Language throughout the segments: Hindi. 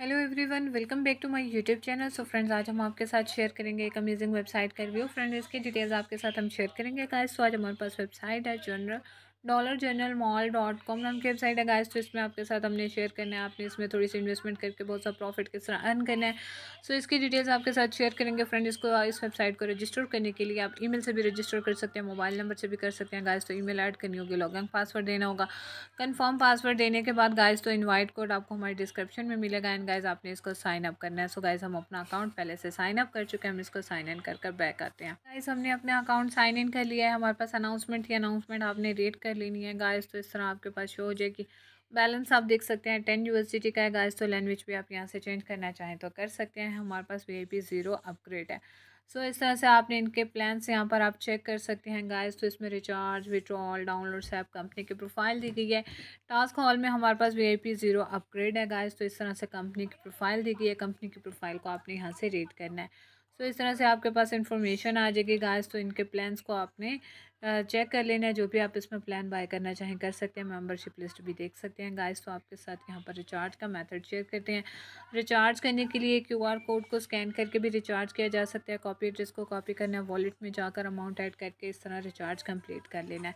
hello everyone welcome back to my YouTube channel so friends आज हम आपके साथ शेयर करेंगे एक अमेजिंग वेबसाइट का रिव्यू फ्रेंड्स इसके डिटेल्स आपके साथ हम शेयर करेंगे गाइस सो आज हमारे पास वेबसाइट है general dollar general mall dot com नाम की वेबसाइट है गाइस तो इसमें आपके साथ हमने शेयर करना है आपने इसमें थोड़ी सी इन्वेस्टमेंट करके बहुत सा प्रॉफिट किस तरह अर्न करना है सो इसकी डिटेल्स आपके साथ शेयर करेंगे फ्रेंड इसको इस वेबसाइट को रजिस्टर करने के लिए आप ई से भी रजिस्टर कर सकते हैं मोबाइल नंबर से भी कर सकते हैं गाइज तो ई मेल करनी होगी लॉग पासवर्ड देना होगा कन्फर्म पासवर्ड देने के बाद गाइज तो इन्वाइट कोड आपको हमारे डिस्क्रिप्शन में मिलेगा एंड गाइज आपने इसको साइन अप करना है सो गाइज हम अपना अकाउंट पहले से साइन अप कर चुके हैं हम इसको साइन इन कर बैक आते हैं गाइज हमने अपना अकाउंट साइन इन कर लिया है हमारे पास अनाउंसमेंट थी अनाउंसमेंट आपने रेट कर लेनी है गाइस तो इस तरह आपके पास शो हो जाएगी बैलेंस आप देख सकते हैं टेन यूनिवर्सिटी का है गाइस तो लैंग्वेज भी आप यहाँ से चेंज करना चाहें तो कर सकते हैं हमारे पास V I P zero upgrade है सो so, इस तरह से आपने इनके प्लान्स यहाँ पर आप चेक कर सकते हैं गाइस तो इसमें रिचार्ज विड्रॉल डाउनलोड आप कंपनी की प्रोफाइल दी गई है टास्क हॉल में हमारे पास वीआईपी ज़ीरो अपग्रेड है गाइस तो इस तरह से कंपनी की प्रोफाइल दी गई है कंपनी की प्रोफाइल को आपने यहाँ से रीड करना है सो so, इस तरह से आपके पास इन्फॉर्मेशन आ जाएगी गाइस तो इनके प्लान्स को आपने चेक कर लेना है जो भी आप इसमें प्लान बाय करना चाहें कर सकते हैं मेंबरशिप लिस्ट भी देख सकते हैं गाइस तो आपके साथ यहाँ पर रिचार्ज का मेथड शेयर करते हैं रिचार्ज करने के लिए क्यूआर कोड को स्कैन करके भी रिचार्ज किया जा सकता है कॉपी एड्रेस को कॉपी करना है वॉलेट में जाकर अमाउंट ऐड करके इस तरह रिचार्ज कम्प्लीट कर लेना है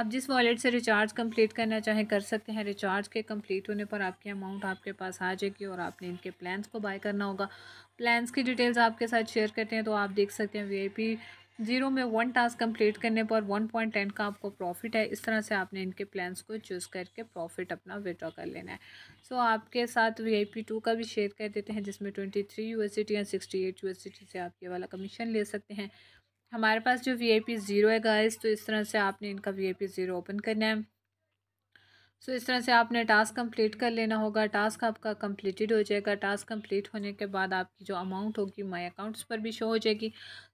आप जिस वॉलेट से रिचार्ज कम्प्लीट करना चाहें कर सकते हैं रिचार्ज के कम्प्लीट होने पर आपकी अमाउंट आपके पास आ जाएगी और आपने इनके प्लान्स को बाय करना होगा प्लान्स की डिटेल्स आपके साथ शेयर करते हैं तो आप देख सकते हैं वी जीरो में वन टास्क कंप्लीट करने पर वन पॉइंट टेन का आपको प्रॉफिट है इस तरह से आपने इनके प्लान्स को चूज़ करके प्रॉफिट अपना विड्रॉ कर लेना है सो so, आपके साथ वी आई पी टू का भी शेयर कर देते हैं जिसमें twenty three U S T या sixty eight U S T से आप ये वाला कमीशन ले सकते हैं हमारे पास जो वी आई पी ज़ीरो है गाइस तो इस तरह से आपने इनका V I P zero open करना है सो so, इस तरह से आपने टास्क कंप्लीट कर लेना होगा टास्क आपका कंप्लीटेड हो जाएगा टास्क कंप्लीट होने के बाद आपकी जो अमाउंट होगी माय अकाउंट्स पर भी शो हो जाएगी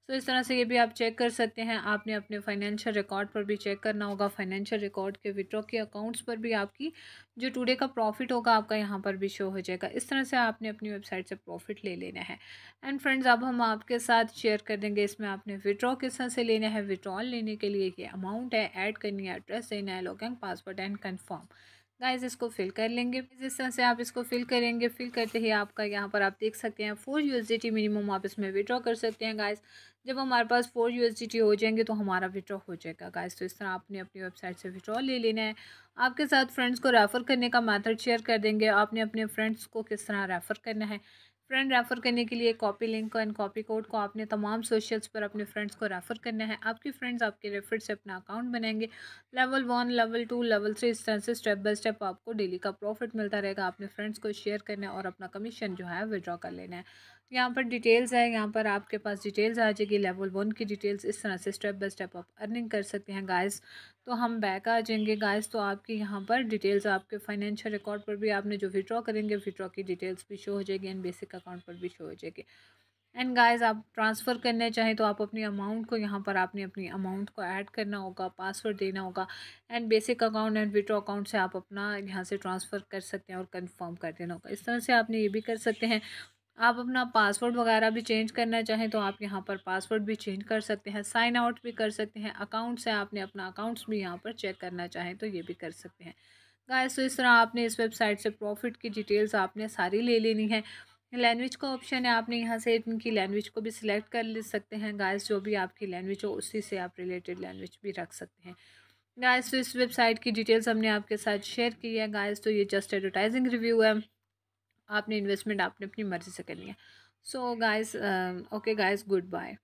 तो इस तरह से ये भी आप चेक कर सकते हैं आपने अपने फाइनेंशियल रिकॉर्ड पर भी चेक करना होगा फाइनेंशियल रिकॉर्ड के विड्रॉ के अकाउंट्स पर भी आपकी जो टुडे का प्रॉफिट होगा आपका यहाँ पर भी शो हो जाएगा इस तरह से आपने अपनी वेबसाइट से प्रॉफिट ले लेना है एंड फ्रेंड्स अब हम आपके साथ शेयर कर देंगे इसमें आपने विड्रॉ किस तरह से लेना है विड्रॉल लेने के लिए ये अमाउंट है ऐड करनी है एड्रेस देना है log password and confirm guys इसको फिल कर लेंगे जिस तरह से आप इसको फिल करेंगे फिल करते ही आपका यहाँ पर आप देख सकते हैं फोर यू मिनिमम आप इसमें विड्रॉ कर सकते हैं गाइज जब हमारे पास फोर यू हो जाएंगे तो हमारा विड्रॉ हो जाएगा गाइज तो इस तरह आपने अपनी वेबसाइट से विड्रॉ ले लेना है आपके साथ फ्रेंड्स को रेफ़र करने का मैथड शेयर कर देंगे आपने अपने फ्रेंड्स को किस तरह रेफ़र करना है फ्रेंड रेफ़र करने के लिए copy link and copy code को आपने तमाम सोशल्स पर अपने फ्रेंड्स को रेफ़र करना है आपके फ्रेंड्स आपके रेफर से अपना अकाउंट बनाएंगे level one level two level three इस तरह से स्टेप बाय स्टेप आपको डेली का प्रॉफिट मिलता रहेगा अपने फ्रेंड्स को शेयर करना है और अपना कमीशन जो है विड्रॉ कर लेना है यहाँ पर डिटेल्स है यहाँ पर आपके पास डिटेल्स आ जाएगी लेवल वन की डिटेल्स इस तरह से स्टेप बाय स्टेप आप अर्निंग कर सकते हैं गाइस तो हम बैक आ जाएंगे गाइस तो आपकी यहाँ पर डिटेल्स आपके फाइनेंशियल रिकॉर्ड पर भी आपने जो विड्रॉ करेंगे विड्रॉ की डिटेल्स भी शो हो जाएगी एंड बेसिक अकाउंट पर भी शो हो जाएगी एंड गाइज आप ट्रांसफ़र करना चाहें तो आप अपनी अमाउंट को यहाँ पर आपने अपनी अमाउंट को ऐड करना होगा पासवर्ड देना होगा and basic account and withdraw account से आप अपना यहाँ से ट्रांसफ़र कर सकते हैं और कंफर्म कर देना होगा इस तरह से आपने ये भी कर सकते हैं आप अपना पासवर्ड वगैरह भी चेंज करना चाहें तो आप यहाँ पर पासवर्ड भी चेंज कर सकते हैं साइन आउट भी कर सकते हैं अकाउंट्स हैं आपने अपना अकाउंट्स भी यहाँ पर चेक करना चाहें तो ये भी कर सकते हैं गाइस तो इस तरह आपने इस वेबसाइट से प्रॉफिट की डिटेल्स आपने सारी ले लेनी है लैंग्वेज का ऑप्शन है आपने यहाँ से इनकी लैंग्वेज को भी सिलेक्ट कर ले सकते हैं गाइस जो भी आपकी लैंग्वेज हो उसी से आप रिलेटेड लैंग्वेज भी रख सकते हैं गाइस तो इस वेबसाइट की डिटेल्स हमने आपके साथ शेयर की है गाइस तो ये जस्ट एडवर्टाइजिंग रिव्यू है आपने इन्वेस्टमेंट आपने अपनी मर्ज़ी से करनी है so guys okay guys good bye